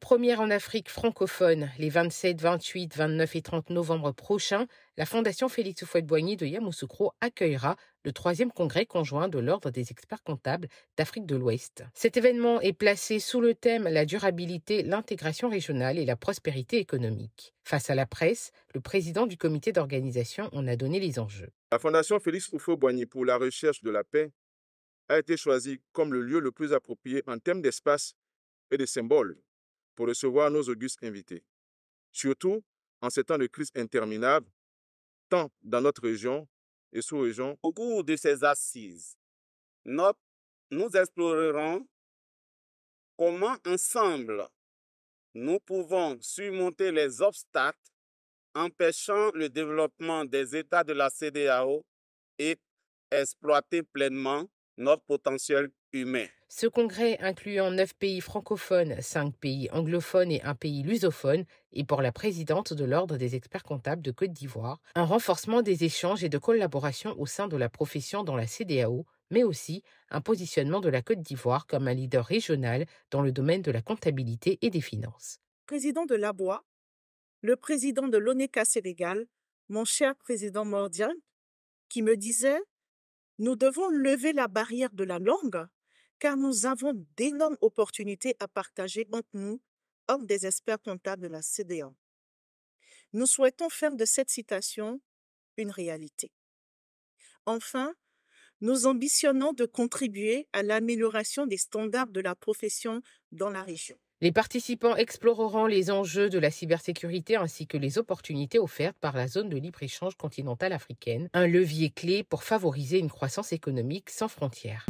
Première en Afrique francophone, les 27, 28, 29 et 30 novembre prochains, la Fondation Félix Houphouët-Boigny de Yamoussoukro accueillera le troisième congrès conjoint de l'Ordre des experts comptables d'Afrique de l'Ouest. Cet événement est placé sous le thème la durabilité, l'intégration régionale et la prospérité économique. Face à la presse, le président du comité d'organisation en a donné les enjeux. La Fondation Félix Houphouët-Boigny pour la recherche de la paix a été choisie comme le lieu le plus approprié en termes d'espace et de symboles pour recevoir nos augustes invités. Surtout en ces temps de crise interminable, tant dans notre région et sous-région. Au cours de ces assises, nous, explorerons comment ensemble nous pouvons surmonter les obstacles empêchant le développement des États de la CDAO et exploiter pleinement potentiel humain. Ce congrès incluant neuf pays francophones, cinq pays anglophones et un pays lusophone est pour la présidente de l'Ordre des experts comptables de Côte d'Ivoire un renforcement des échanges et de collaboration au sein de la profession dans la CDAO, mais aussi un positionnement de la Côte d'Ivoire comme un leader régional dans le domaine de la comptabilité et des finances. Président de labois, le président de l'ONECA Sénégal, mon cher président Mordian, qui me disait nous devons lever la barrière de la langue car nous avons d'énormes opportunités à partager entre nous, hors des experts comptables de la CDA. Nous souhaitons faire de cette citation une réalité. Enfin, nous ambitionnons de contribuer à l'amélioration des standards de la profession dans la région. Les participants exploreront les enjeux de la cybersécurité ainsi que les opportunités offertes par la zone de libre-échange continentale africaine, un levier clé pour favoriser une croissance économique sans frontières.